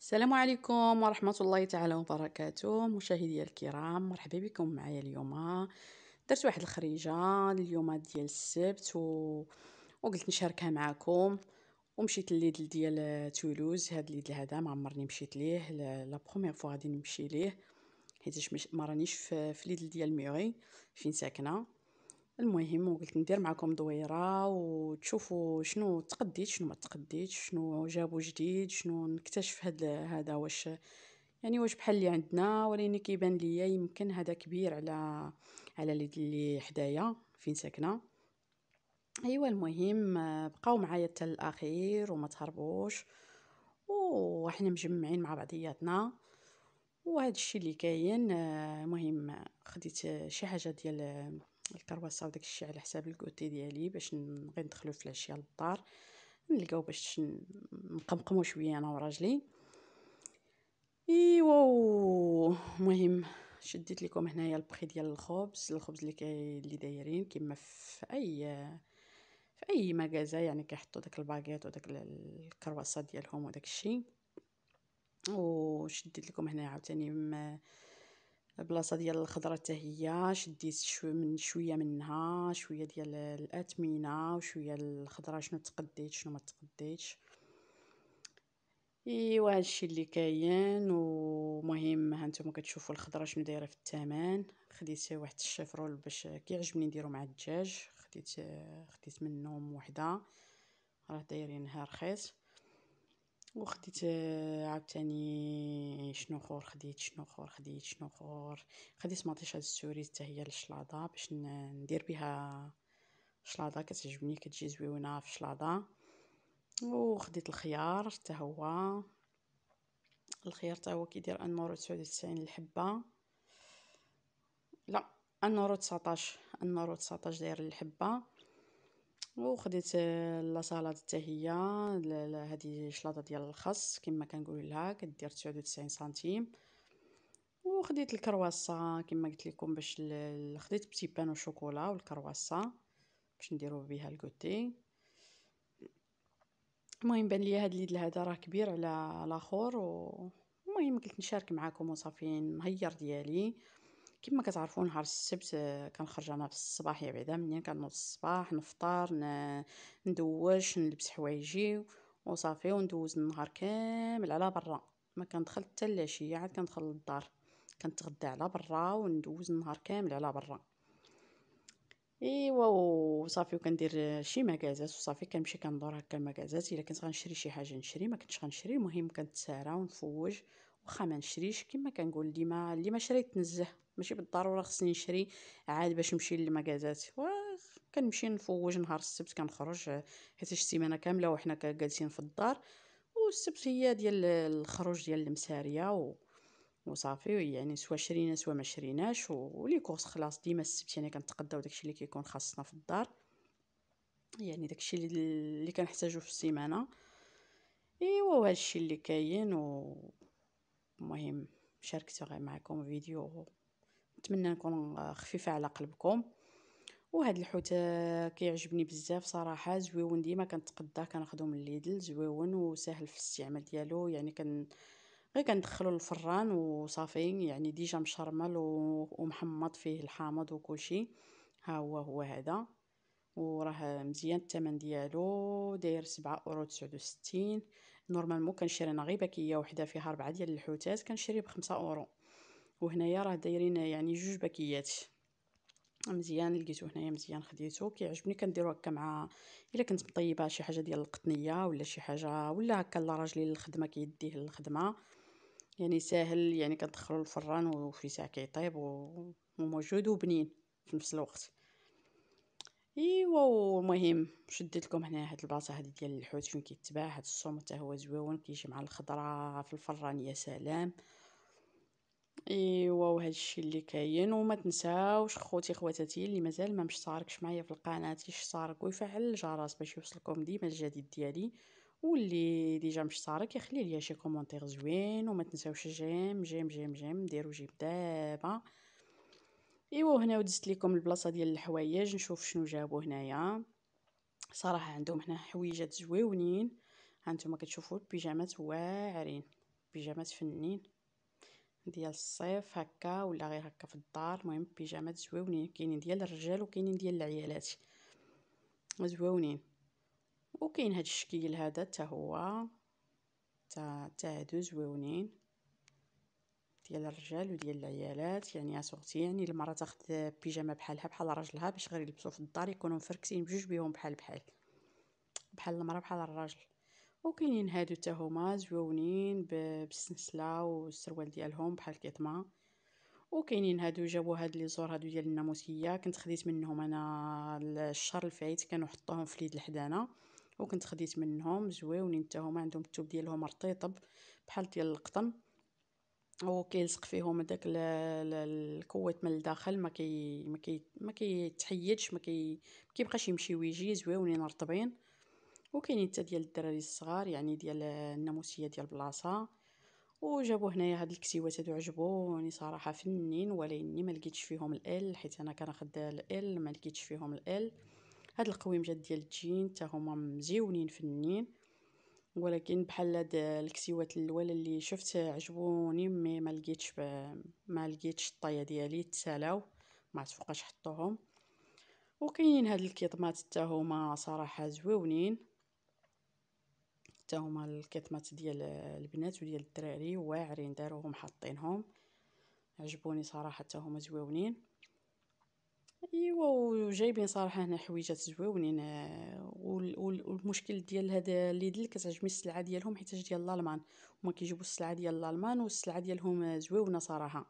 السلام عليكم ورحمة الله تعالى وبركاته مشاهدي الكرام مرحبا بكم معايا اليوم درت واحد الخريجة اليوم ديال السبت و... وقلت نشاركها معكم ومشيت لليدل ديال تولوز هاد الليدل هذا ما عمرني مشيت ليه لا بروميير فوا غادي نمشي ليه حيتاش ما رانيش في, في ليدل ديال ميغي فين ساكنه المهم وقلت ندير معكم دويره وتشوفوا شنو تقديت شنو ما تقديتش شنو جابوا جديد شنو نكتشف هاد هذا واش يعني واش بحال اللي عندنا ولكن يعني كيبان ليا يمكن هذا كبير على على اللي حدايا فين ساكنه ايوا المهم بقاو معايا حتى الاخير وما تهربوش وحنا مجمعين مع بعضياتنا وهذا الشيء اللي كاين المهم خديت شي حاجه ديال الكرواسه وداك الشيء على حساب الكوتي ديالي باش نبغي ندخلو في العشيه للدار نلقاو باش نقمقمو شويه انا وراجلي ايوا المهم شديت لكم هنايا البخي ديال الخبز الخبز اللي كي اللي دايرين كما في اي في اي مغازا يعني كيحطوا داك الباغيت وداك الكرواسات ديالهم وداك الشيء وشديت لكم هنا عاوتاني البلاصه ديال الخضره حتى هي شديت شو من شويه منها شويه ديال الاثمنه وشويه الخضره شنو تقديت شنو ما تقديتش ايوا هادشي اللي كاين ومهم هانتوما كتشوفوا الخضره شنو دايره في الثمن خديت واحد الشيفرول باش كيعجبني نديرو مع الدجاج خديت خديت منهم وحده راه دايرينها رخيص وخديت عاوتاني شنو خور خديت شنو خور خديت شنو خور خديت مطيشه السوري حتى هي للشلاضه باش ندير بها شلاضه كتعجبني كتجي زويونه في شلاضه وخديت الخيار حتى هو الخيار حتى هو كيدير 1 نورو وتسعين الحبه لا انورو نورو 19 1 19 داير الحبه وخديت آه، لاصالاد حتى هي هذه شلاضه ديال الخس كما كنقول لها كدير 99 سنتيم وخديت الكرواسه كما قلت لكم باش خديت بتي بان وشوكولا والكرواسه باش نديرو بها الكوتي المهم بان لي هاد اليد هذا راه كبير على الاخر و المهم قلت نشارك معكم وصافي المهير ديالي كما كتعرفوا نهار السبت آه، كنخرج انا في الصباح يا بعدا منين كنوض الصباح نفطر ندوش نلبس حوايجي وصافي وندوز النهار كامل على برا ما كندخل حتى العشيه عاد كندخل للدار كنتغدى على برا وندوز النهار كامل على برا ايوا وصافي وكندير آه، شي مكازات وصافي كنمشي كندور هكا المكازات الا كنت غنشري شي حاجه نشري ما كنتش غنشري المهم كنتسارى ونفوج واخا ما نشريش كما كنقول ديما اللي ما شريت نزه ماشي بالضروره خصني نشري عاد باش نمشي للمكازات كنمشي نفوج نهار السبت كنخرج حيت السيمانه كامله وحنا جالسين في الدار والسبت هي ديال الخروج ديال المساريه و... وصافي يعني سوا شرينا سوا ما شريناش ولي كورس خلاص ديما السبت يعني كنتقداو داكشي اللي كيكون خاصنا في الدار يعني داكشي اللي كنحتاجو في السيمانه ايوا وهذا الشيء اللي كاين و المهم شاركته غير معكم فيديو نتمنى نكون خفيفه على قلبكم وهاد الحوت كيعجبني بزاف صراحه زويون ديما كنتقداه كناخذو من ليدل زويون وساهل في الاستعمال ديالو يعني كن غير كندخلو للفران وصافي يعني ديجا مشرمل ومحمض فيه الحامض وكلشي ها هو هو هذا وراه مزيان الثمن ديالو داير 7 اورو 69 نورمالمون كنشري انا غير باكيه وحده فيها ربعه ديال الحوتات كنشري ب 5 اورو وهنايا راه دايرين يعني جوج باكيات مزيان لقيتو هنايا مزيان خديتو كيعجبني كنديرو هكا مع الا كنت مطيبه شي حاجه ديال القطنيه ولا شي حاجه ولا هكا راجلي للخدمه كيديه للخدمه يعني ساهل يعني كندخلو الفران وفي ساعه كيطيب وموجود وبنين في نفس الوقت ايوا المهم شديت لكم هنا هاد البلاصه هادي ديال الحوت فين كيتباع هاد الصوم حتى هو زويون كيجي مع الخضره في الفران يا سلام ايوا وهذا الشيء اللي كاين وما تنساوش خوتي خواتاتي اللي مازال ما مشتركش معايا في القناه يشترك ويفعل الجرس باش يوصلكم ديما الجديد ديالي واللي ديجا مشترك يخلي ليا شي كومونتير زوين وما تنساوش جيم جيم جيم جيم ديروا جيم دابا ايوا هنا ودزت لكم البلاصه ديال الحوايج نشوف شنو جابوا هنايا صراحه عندهم هنا حويجات زويونين هانتوما كتشوفوا البيجامات واعرين بيجامات فنين ديال الصيف هكا ولا غير هكا في الدار المهم بيجامات زويونين كاينين ديال الرجال وكاينين ديال العيالات زويونين وكاين هاد الشكل هذا حتى هو تا تا هادو زويونين ديال الرجال وديال العيالات يعني يا يعني المرا تاخد بيجامه بحالها بحال راجلها باش غير يلبسوا في الدار يكونوا مفركسين بجوج بيهم بحال بحال بحال المرا بحال الراجل وكاينين هادو حتى هما زوينين بالسنسله والسروال ديالهم بحال الكيطما وكاينين هادو جابوا هاد لي زور هادو ديال الناموسيه كنت خديت منهم انا الشهر الفايت كانوا حطوهم في اليد الحدانه وكنت خديت منهم زويونين حتى هما عندهم الثوب ديالهم رطيطب بحال ديال القطن وكيلصق فيهم داك الكويت من الداخل ما كي ما كي ما كيتحيدش ما كي كيبقاش يمشي ويجي زويونين رطبين وكاينين حتى ديال الدراري الصغار يعني ديال الناموسيه ديال بلاصه وجابوا هنايا هاد الكسيوات هادو عجبوني صراحه فنين ولاني ما لقيتش فيهم الال حيت انا كناخد الال ما لقيتش فيهم الال هاد القويمجات ديال الجين حتى هما مزيونين فنين ولكن بحال هاد الكسيوات الاولى اللي شفت عجبوني مي ما لقيتش ما لقيتش الطايه ديالي تسالاو ما فوقاش حطوهم وكاينين هاد الكيطمات حتى هما صراحه زويونين حتى هما الكتمات ديال البنات وديال الدراري واعرين داروهم حاطينهم عجبوني صراحه حتى هما زويونين ايوا وجايبين صراحه هنا حويجات زويونين والمشكل ديال هذا ليدل كتعجبني السلعه ديالهم حيت ديال الالمان هما كيجيبوا السلعه ديال الالمان والسلعه ديالهم زويونه صراحه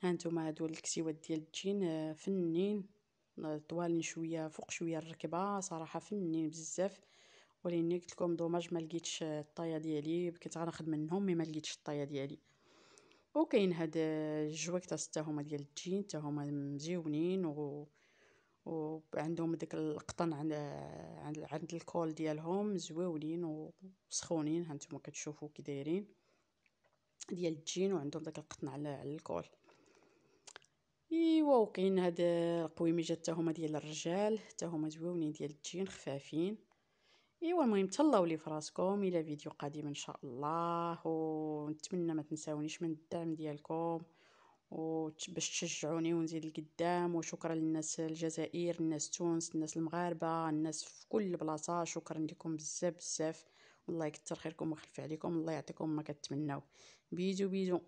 هانتوما هادو الكسيوات ديال الجين فنين طوالين شويه فوق شويه الركبه صراحه فنين بزاف وليني قلت لكم دوماج ما لقيتش الطايه ديالي بقيت غنخدم منهم مي ما لقيتش الطايه ديالي وكاين هاد الجواكت حتى هما ديال الجين حتى هما مزيونين و وعندهم داك القطن عند عند, عند الكول ديالهم زويونين وسخونين هانتوما كتشوفوا كي دايرين ديال الجين وعندهم داك القطن على على الكول ايوا وكاين هاد القويميجات حتى هما ديال الرجال حتى هما زويونين ديال الجين خفافين ايوا المهم تهلاو لي فراسكم الى فيديو قادم ان شاء الله ونتمنى ما تنساونيش من الدعم ديالكم باش تشجعوني ونزيد القدام وشكرا للناس الجزائر الناس تونس الناس المغاربه الناس في كل بلاصه شكرا لكم بزاف بزاف والله يكثر خيركم ويخلف عليكم الله يعطيكم ما كتمنوا بيزو بيزو